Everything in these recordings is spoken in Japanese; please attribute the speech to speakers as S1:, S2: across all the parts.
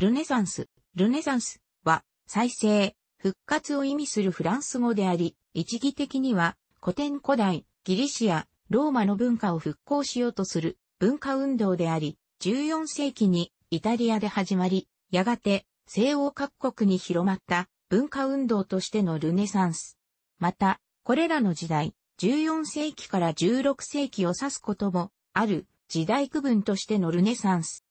S1: ルネサンス、ルネサンスは再生、復活を意味するフランス語であり、一義的には古典古代、ギリシア、ローマの文化を復興しようとする文化運動であり、14世紀にイタリアで始まり、やがて西欧各国に広まった文化運動としてのルネサンス。また、これらの時代、14世紀から16世紀を指すこともある時代区分としてのルネサンス。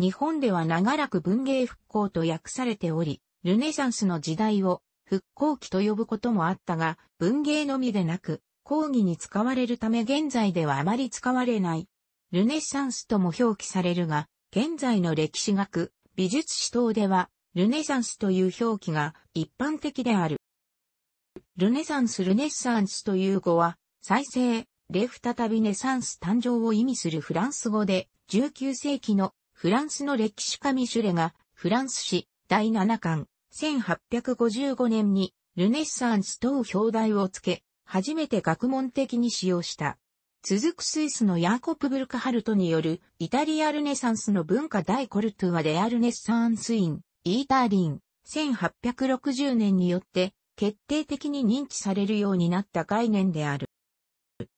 S1: 日本では長らく文芸復興と訳されており、ルネサンスの時代を復興期と呼ぶこともあったが、文芸のみでなく、講義に使われるため現在ではあまり使われない。ルネサンスとも表記されるが、現在の歴史学、美術史等では、ルネサンスという表記が一般的である。ルネサンスルネッサンスという語は、再生、で再びネサンス誕生を意味するフランス語で、19世紀のフランスの歴史家ミシュレが、フランス史第七巻、1855年に、ルネッサンス等表題をつけ、初めて学問的に使用した。続くスイスのヤーコプ・ブルカハルトによるイタリアルネサンスの文化大コルトゥア・でアルネッサンスイン、イーターリン、1860年によって決定的に認知されるようになった概念である。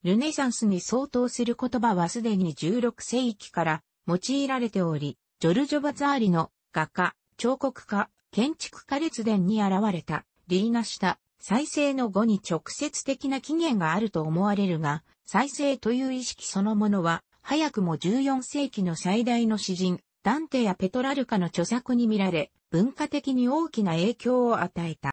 S1: ルネサンスに相当する言葉はすでに16世紀から用いられており、ジョルジョ・バツァーリの画家、彫刻家、建築家列伝に現れたリーナした再生の語に直接的な起源があると思われるが、再生という意識そのものは、早くも14世紀の最大の詩人、ダンテやペトラルカの著作に見られ、文化的に大きな影響を与えた。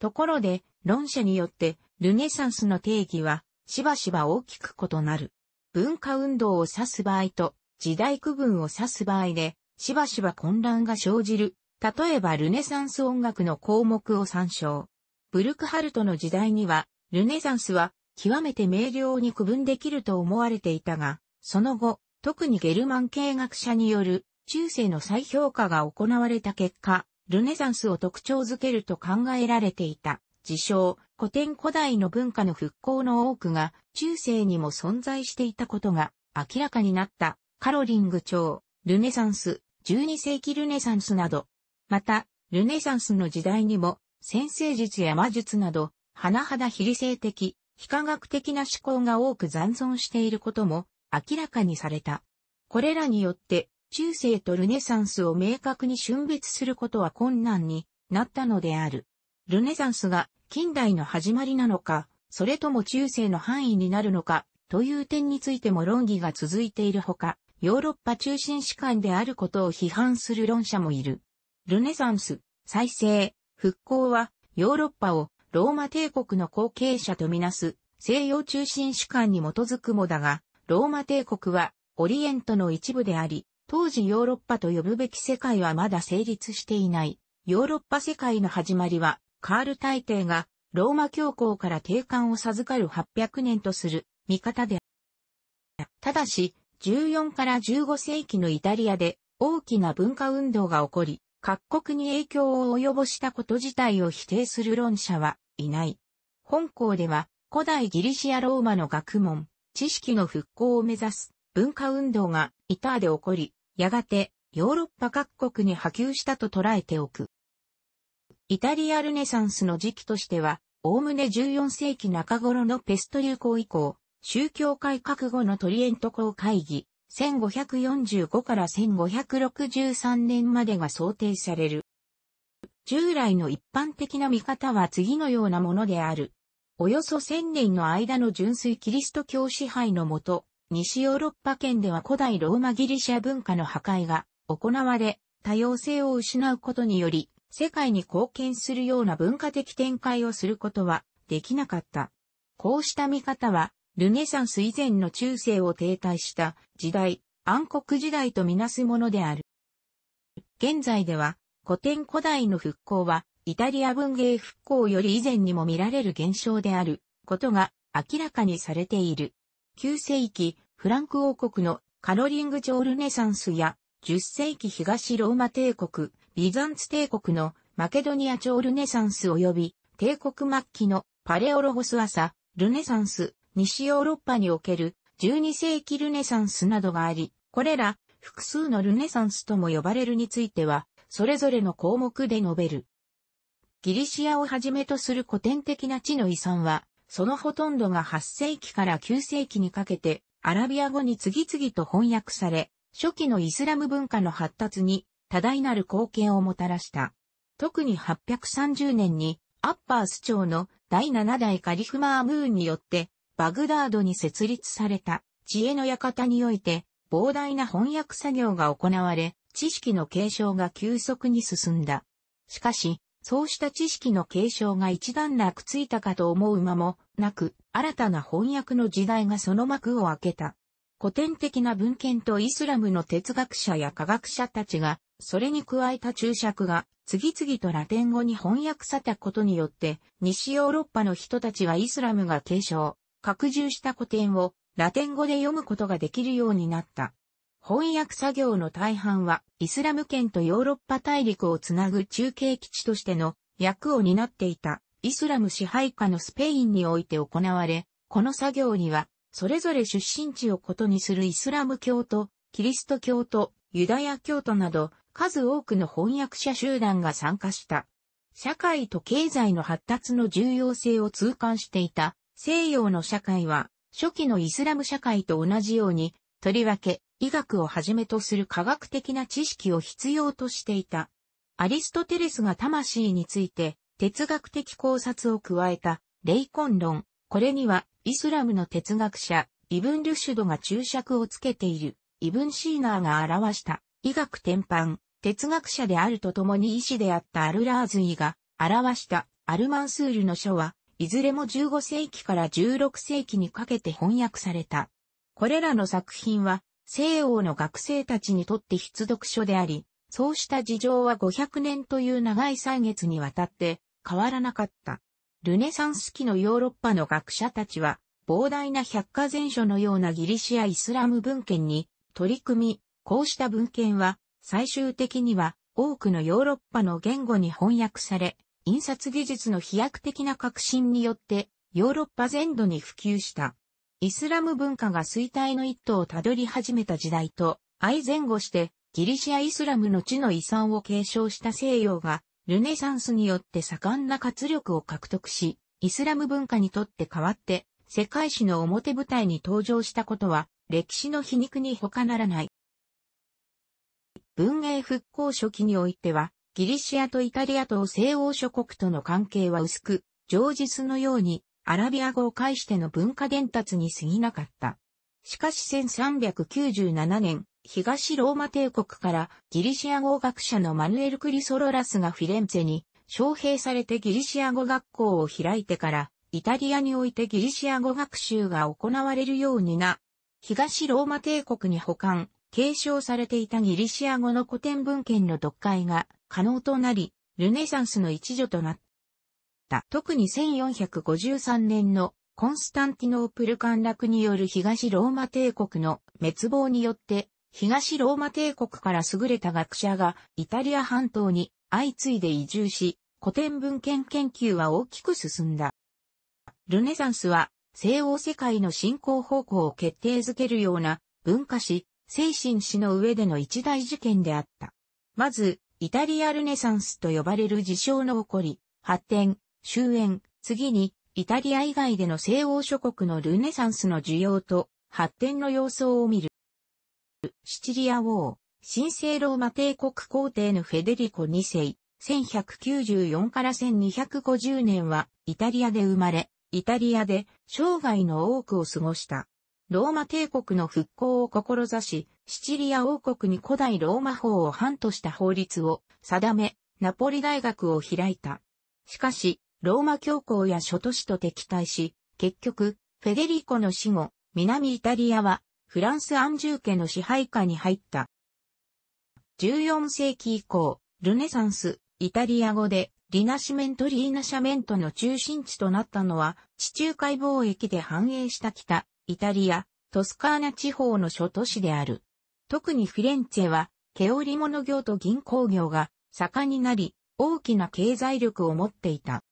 S1: ところで、論者によって、ルネサンスの定義は、しばしば大きく異なる。文化運動を指す場合と、時代区分を指す場合で、しばしば混乱が生じる。例えばルネサンス音楽の項目を参照。ブルクハルトの時代には、ルネサンスは極めて明瞭に区分できると思われていたが、その後、特にゲルマン系学者による中世の再評価が行われた結果、ルネサンスを特徴づけると考えられていた。自称、古典古代の文化の復興の多くが中世にも存在していたことが明らかになった。カロリング朝、ルネサンス、12世紀ルネサンスなど、また、ルネサンスの時代にも、先生術や魔術など、甚だ非理性的、非科学的な思考が多く残存していることも明らかにされた。これらによって、中世とルネサンスを明確に春別することは困難になったのである。ルネサンスが近代の始まりなのか、それとも中世の範囲になるのか、という点についても論議が続いているほか、ヨーロッパ中心史観であることを批判する論者もいる。ルネサンス、再生、復興は、ヨーロッパをローマ帝国の後継者とみなす西洋中心史観に基づくもだが、ローマ帝国はオリエントの一部であり、当時ヨーロッパと呼ぶべき世界はまだ成立していない。ヨーロッパ世界の始まりは、カール大帝がローマ教皇から定冠を授かる800年とする見方である。ただし、14から15世紀のイタリアで大きな文化運動が起こり、各国に影響を及ぼしたこと自体を否定する論者はいない。本校では古代ギリシアローマの学問、知識の復興を目指す文化運動がイターで起こり、やがてヨーロッパ各国に波及したと捉えておく。イタリアルネサンスの時期としては、おおむね14世紀中頃のペスト流行以降、宗教改革後のトリエント公会議、1545から1563年までが想定される。従来の一般的な見方は次のようなものである。およそ1000年の間の純粋キリスト教支配のもと、西ヨーロッパ圏では古代ローマギリシャ文化の破壊が行われ、多様性を失うことにより、世界に貢献するような文化的展開をすることはできなかった。こうした見方は、ルネサンス以前の中世を停滞した時代、暗黒時代とみなすものである。現在では、古典古代の復興は、イタリア文芸復興より以前にも見られる現象であることが明らかにされている。9世紀、フランク王国のカロリング朝ルネサンスや、10世紀東ローマ帝国、ビザンツ帝国のマケドニア朝ルネサンス及び、帝国末期のパレオロゴス朝、ルネサンス、西ヨーロッパにおける12世紀ルネサンスなどがあり、これら複数のルネサンスとも呼ばれるについては、それぞれの項目で述べる。ギリシアをはじめとする古典的な地の遺産は、そのほとんどが8世紀から9世紀にかけて、アラビア語に次々と翻訳され、初期のイスラム文化の発達に多大なる貢献をもたらした。特に830年に、アッパース朝の第7代カリフマームーンによって、バグダードに設立された知恵の館において膨大な翻訳作業が行われ、知識の継承が急速に進んだ。しかし、そうした知識の継承が一段落ついたかと思う間もなく、新たな翻訳の時代がその幕を開けた。古典的な文献とイスラムの哲学者や科学者たちが、それに加えた注釈が、次々とラテン語に翻訳されたことによって、西ヨーロッパの人たちはイスラムが継承拡充した古典をラテン語で読むことができるようになった。翻訳作業の大半はイスラム圏とヨーロッパ大陸をつなぐ中継基地としての役を担っていたイスラム支配下のスペインにおいて行われ、この作業にはそれぞれ出身地を異にするイスラム教徒、キリスト教徒、ユダヤ教徒など数多くの翻訳者集団が参加した。社会と経済の発達の重要性を痛感していた西洋の社会は、初期のイスラム社会と同じように、とりわけ、医学をはじめとする科学的な知識を必要としていた。アリストテレスが魂について、哲学的考察を加えた、霊魂論。これには、イスラムの哲学者、イブン・ルシュドが注釈をつけている、イブン・シーナーが表した、医学転半、哲学者であるとともに医師であったアルラーズイが、表した、アルマンスールの書は、いずれも15世紀から16世紀にかけて翻訳された。これらの作品は、西欧の学生たちにとって必読書であり、そうした事情は500年という長い歳月にわたって変わらなかった。ルネサンス期のヨーロッパの学者たちは、膨大な百科全書のようなギリシア・イスラム文献に取り組み、こうした文献は最終的には多くのヨーロッパの言語に翻訳され、印刷技術の飛躍的な革新によってヨーロッパ全土に普及した。イスラム文化が衰退の一途をたどり始めた時代と相前後してギリシアイスラムの地の遺産を継承した西洋がルネサンスによって盛んな活力を獲得し、イスラム文化にとって代わって世界史の表舞台に登場したことは歴史の皮肉に他ならない。文芸復興初期においては、ギリシアとイタリアと西欧諸国との関係は薄く、上述のようにアラビア語を介しての文化伝達に過ぎなかった。しかし1397年、東ローマ帝国からギリシア語学者のマヌエル・クリソロラスがフィレンツェに招聘されてギリシア語学校を開いてから、イタリアにおいてギリシア語学習が行われるようにな、東ローマ帝国に保管、継承されていたギリシア語の古典文献の読解が可能となり、ルネサンスの一助となった。特に1453年のコンスタンティノープル陥落による東ローマ帝国の滅亡によって、東ローマ帝国から優れた学者がイタリア半島に相次いで移住し、古典文献研究は大きく進んだ。ルネサンスは西欧世界の進行方向を決定づけるような文化史、精神史の上での一大事件であった。まず、イタリアルネサンスと呼ばれる事象の起こり、発展、終焉、次に、イタリア以外での西欧諸国のルネサンスの需要と発展の様相を見る。シチリア王、神聖ローマ帝国皇帝のフェデリコ2世、1194から1250年はイタリアで生まれ、イタリアで生涯の多くを過ごした。ローマ帝国の復興を志し、シチリア王国に古代ローマ法を反とした法律を定め、ナポリ大学を開いた。しかし、ローマ教皇や諸都市と敵対し、結局、フェデリコの死後、南イタリアは、フランス安住家の支配下に入った。14世紀以降、ルネサンス、イタリア語で、リナシメントリーナシャメントの中心地となったのは、地中海貿易で繁栄した北、イタリア、トスカーナ地方の諸都市である。特にフィレンツェは、毛織物業と銀行業が盛んになり、大きな経済力を持っていた。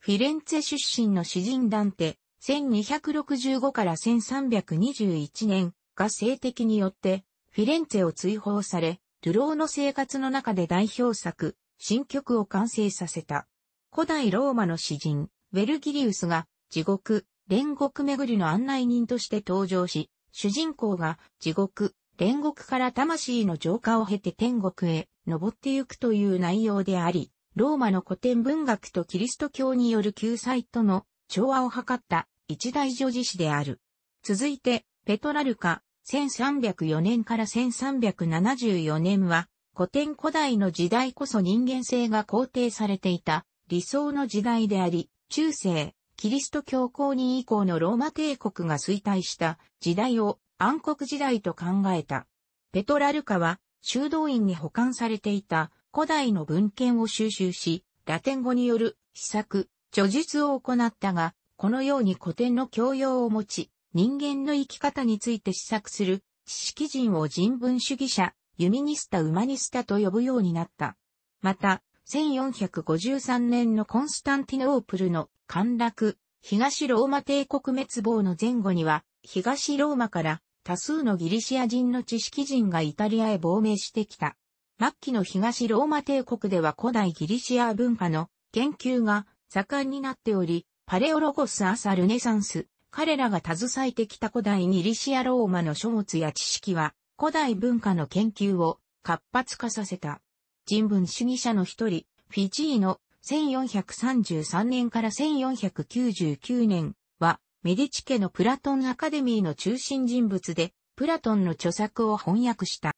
S1: フィレンツェ出身の詩人ダンテ、1265から1321年が性的によって、フィレンツェを追放され、ローの生活の中で代表作、新曲を完成させた。古代ローマの詩人、ウェルギリウスが、地獄、煉獄巡りの案内人として登場し、主人公が地獄、煉獄から魂の浄化を経て天国へ登ってゆくという内容であり、ローマの古典文学とキリスト教による救済との調和を図った一大女児誌である。続いて、ペトラルカ、1304年から1374年は、古典古代の時代こそ人間性が肯定されていた理想の時代であり、中世、キリスト教公認以降のローマ帝国が衰退した時代を暗黒時代と考えた。ペトラルカは修道院に保管されていた古代の文献を収集し、ラテン語による秘策、著述を行ったが、このように古典の教養を持ち、人間の生き方について試作する知識人を人文主義者、ユミニスタ・ウマニスタと呼ぶようになった。また、1453年のコンスタンティノープルの陥落、東ローマ帝国滅亡の前後には、東ローマから多数のギリシア人の知識人がイタリアへ亡命してきた。末期の東ローマ帝国では古代ギリシア文化の研究が盛んになっており、パレオロゴスアサ・ルネサンス、彼らが携えてきた古代ギリシアローマの書物や知識は、古代文化の研究を活発化させた。人文主義者の一人、フィジーの1433年から1499年は、メディチ家のプラトンアカデミーの中心人物で、プラトンの著作を翻訳した。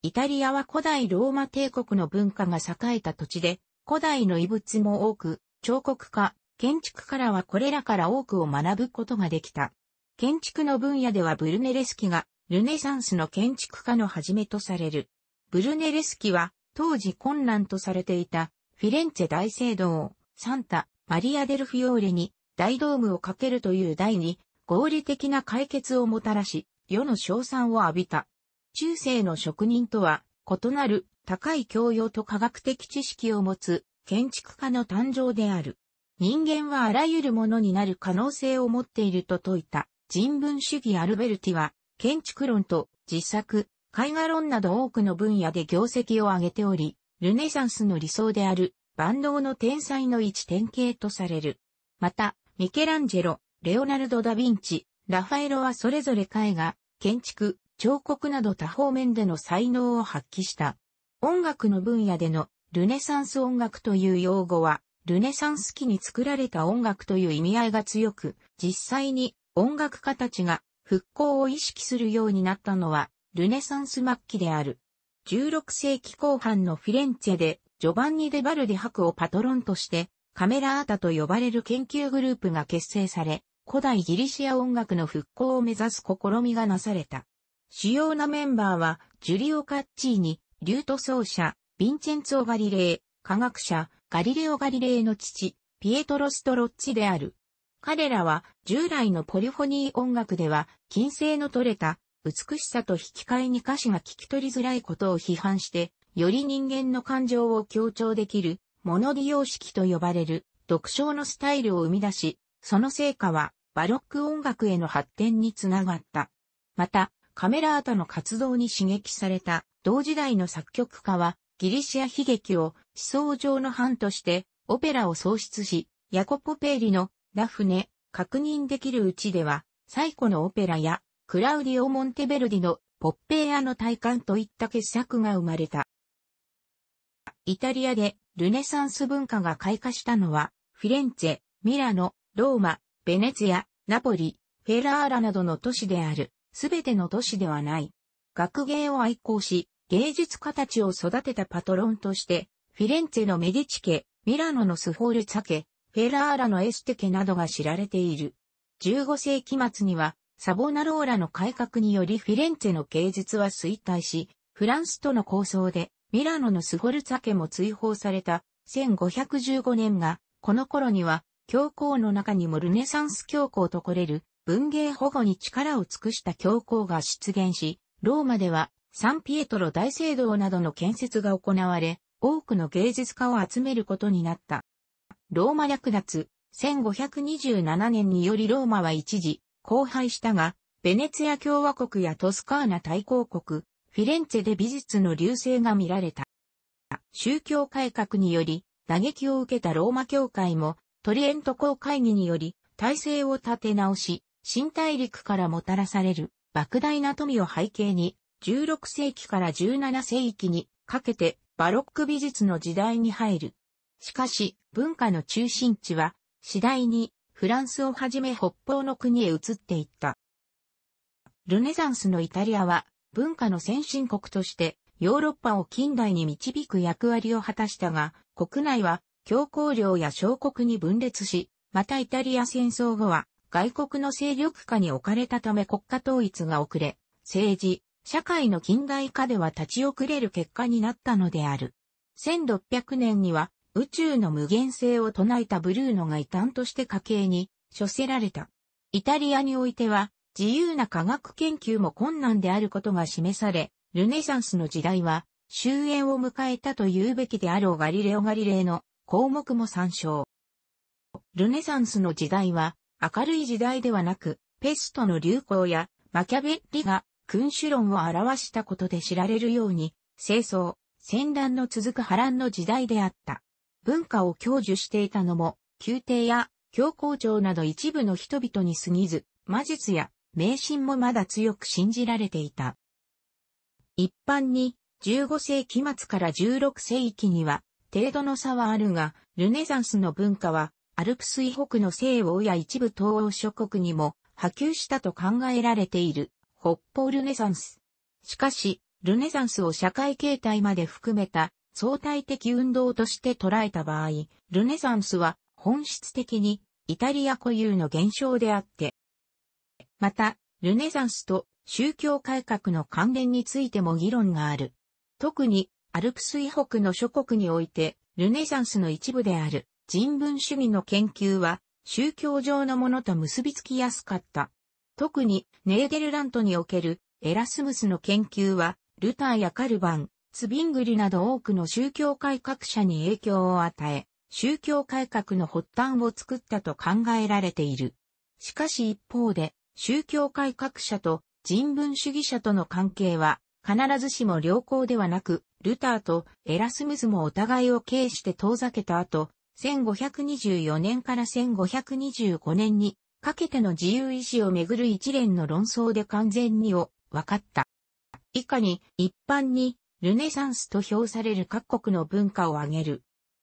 S1: イタリアは古代ローマ帝国の文化が栄えた土地で、古代の遺物も多く、彫刻家、建築からはこれらから多くを学ぶことができた。建築の分野ではブルネレスキがルネサンスの建築家のはじめとされる。ブルネレスキは、当時混乱とされていた、フィレンツェ大聖堂、サンタ、マリア・デルフィオーレに、大ドームをかけるという題に、合理的な解決をもたらし、世の称賛を浴びた。中世の職人とは、異なる、高い教養と科学的知識を持つ、建築家の誕生である。人間はあらゆるものになる可能性を持っていると説いた人文主義アルベルティは建築論と自作、絵画論など多くの分野で業績を上げており、ルネサンスの理想である万能の天才の一典型とされる。また、ミケランジェロ、レオナルド・ダ・ヴィンチ、ラファエロはそれぞれ絵画、建築、彫刻など多方面での才能を発揮した。音楽の分野でのルネサンス音楽という用語は、ルネサンス期に作られた音楽という意味合いが強く、実際に音楽家たちが復興を意識するようになったのは、ルネサンス末期である。16世紀後半のフィレンツェで、ジョバンニ・デ・バルデ博をパトロンとして、カメラアータと呼ばれる研究グループが結成され、古代ギリシア音楽の復興を目指す試みがなされた。主要なメンバーは、ジュリオ・カッチーニ、リュート奏者、ヴィンチェンツォ・ガリレイ、科学者、ガリレオ・ガリレイの父、ピエトロ・ストロッチである。彼らは従来のポリフォニー音楽では、金星の取れた美しさと引き換えに歌詞が聞き取りづらいことを批判して、より人間の感情を強調できる、モノディ様式と呼ばれる、独唱のスタイルを生み出し、その成果は、バロック音楽への発展につながった。また、カメラアートの活動に刺激された、同時代の作曲家は、ギリシア悲劇を思想上の範として、オペラを創出し、ヤコポ・ペーリの、ラフネ、確認できるうちでは、最古のオペラや、クラウディオ・モンテベルディのポッペイアの体感といった傑作が生まれた。イタリアでルネサンス文化が開花したのは、フィレンツェ、ミラノ、ローマ、ベネツィア、ナポリ、フェラーラなどの都市である、すべての都市ではない。学芸を愛好し、芸術家たちを育てたパトロンとして、フィレンツェのメディチ家、ミラノのスフォールツァ家、フェラーラのエステ家などが知られている。15世紀末には、サボナローラの改革によりフィレンツェの芸術は衰退し、フランスとの構想でミラノのスゴルツァ家も追放された1515年が、この頃には教皇の中にもルネサンス教皇と来れる文芸保護に力を尽くした教皇が出現し、ローマではサンピエトロ大聖堂などの建設が行われ、多くの芸術家を集めることになった。ローマ略奪、1527年によりローマは一時、荒廃したが、ベネツィア共和国やトスカーナ大公国、フィレンツェで美術の流星が見られた。宗教改革により、打撃を受けたローマ教会も、トリエント公会議により、体制を立て直し、新大陸からもたらされる、莫大な富を背景に、16世紀から17世紀にかけて、バロック美術の時代に入る。しかし、文化の中心地は、次第にフランスをはじめ北方の国へ移っていった。ルネザンスのイタリアは文化の先進国としてヨーロッパを近代に導く役割を果たしたが、国内は強行領や小国に分裂し、またイタリア戦争後は外国の勢力下に置かれたため国家統一が遅れ、政治、社会の近代化では立ち遅れる結果になったのである。1600年には宇宙の無限性を唱えたブルーノが異端として家計に処せられた。イタリアにおいては、自由な科学研究も困難であることが示され、ルネサンスの時代は終焉を迎えたと言うべきであろうガリレオ・ガリレイの項目も参照。ルネサンスの時代は明るい時代ではなく、ペストの流行やマキャベリが君主論を表したことで知られるように、清掃、戦乱の続く波乱の時代であった。文化を享受していたのも、宮廷や教皇庁など一部の人々に過ぎず、魔術や迷信もまだ強く信じられていた。一般に15世紀末から16世紀には程度の差はあるが、ルネザンスの文化はアルプス以北の西欧や一部東欧諸国にも波及したと考えられている北方ルネサンス。しかし、ルネサンスを社会形態まで含めた相対的運動として捉えた場合、ルネサンスは本質的にイタリア固有の現象であって、また、ルネサンスと宗教改革の関連についても議論がある。特に、アルプス以北の諸国において、ルネサンスの一部である人文主義の研究は、宗教上のものと結びつきやすかった。特に、ネーデルラントにおけるエラスムスの研究は、ルターやカルバン、ツビングリなど多くの宗教改革者に影響を与え、宗教改革の発端を作ったと考えられている。しかし一方で、宗教改革者と人文主義者との関係は、必ずしも良好ではなく、ルターとエラスムスもお互いを軽視して遠ざけた後、1524年から1525年にかけての自由意志をめぐる一連の論争で完全にを分かった。以下に一般にルネサンスと評される各国の文化を挙げる。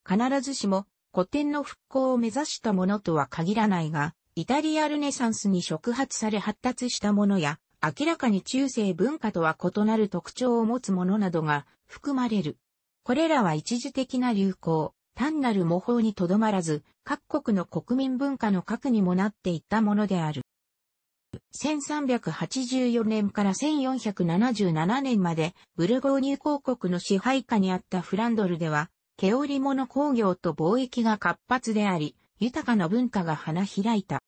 S1: 必ずしも古典の復興を目指したものとは限らないが、イタリアルネサンスに触発され発達したものや、明らかに中世文化とは異なる特徴を持つものなどが含まれる。これらは一時的な流行、単なる模倣にとどまらず、各国の国民文化の核にもなっていったものである。1384年から1477年まで、ブルゴーニュ公国の支配下にあったフランドルでは、毛織物工業と貿易が活発であり、豊かな文化が花開いた。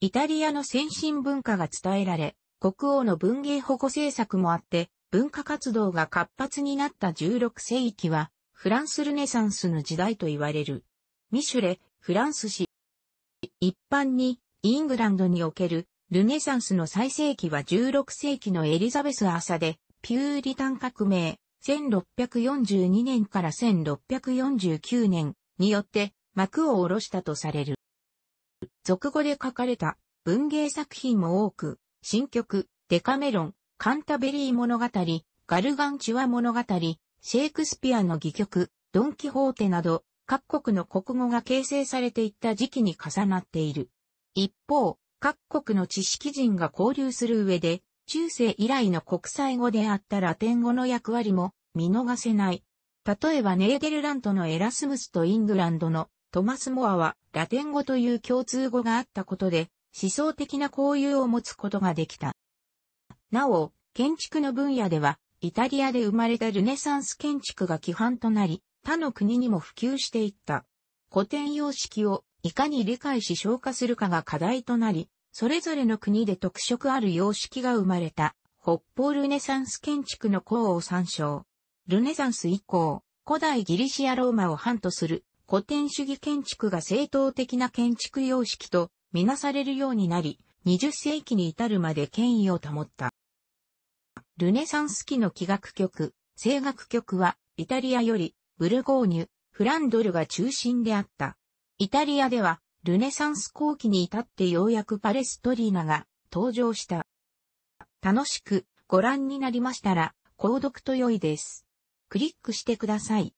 S1: イタリアの先進文化が伝えられ、国王の文芸保護政策もあって、文化活動が活発になった16世紀は、フランスルネサンスの時代と言われる。ミシュレ、フランス史。一般に、イングランドにおけるルネサンスの最盛期は16世紀のエリザベス朝で、ピューリタン革命、1642年から1649年によって幕を下ろしたとされる。俗語で書かれた文芸作品も多く、新曲、デカメロン、カンタベリー物語、ガルガンチュア物語、シェイクスピアの戯曲、ドンキホーテなど、各国の国語が形成されていった時期に重なっている。一方、各国の知識人が交流する上で、中世以来の国際語であったラテン語の役割も見逃せない。例えばネーデルランドのエラスムスとイングランドのトマス・モアはラテン語という共通語があったことで思想的な交友を持つことができた。なお、建築の分野ではイタリアで生まれたルネサンス建築が規範となり他の国にも普及していった。古典様式をいかに理解し消化するかが課題となり、それぞれの国で特色ある様式が生まれた、北方ルネサンス建築の功を参照。ルネサンス以降、古代ギリシアローマを範とする古典主義建築が正当的な建築様式とみなされるようになり、20世紀に至るまで権威を保った。ルネサンス期の気学局、声楽局はイタリアよりブルゴーニュ、フランドルが中心であった。イタリアでは、ルネサンス後期に至ってようやくパレストリーナが登場した。楽しくご覧になりましたら、購読と良いです。クリックしてください。